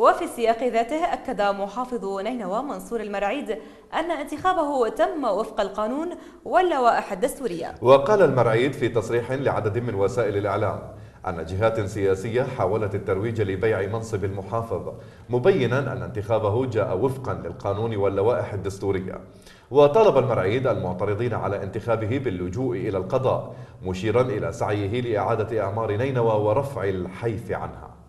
وفي السياق ذاته أكد محافظ نينوى منصور المرعيد أن انتخابه تم وفق القانون واللوائح الدستورية وقال المرعيد في تصريح لعدد من وسائل الإعلام أن جهات سياسية حاولت الترويج لبيع منصب المحافظ مبينا أن انتخابه جاء وفقا للقانون واللوائح الدستورية وطالب المرعيد المعترضين على انتخابه باللجوء إلى القضاء مشيرا إلى سعيه لإعادة أعمار نينوى ورفع الحيف عنها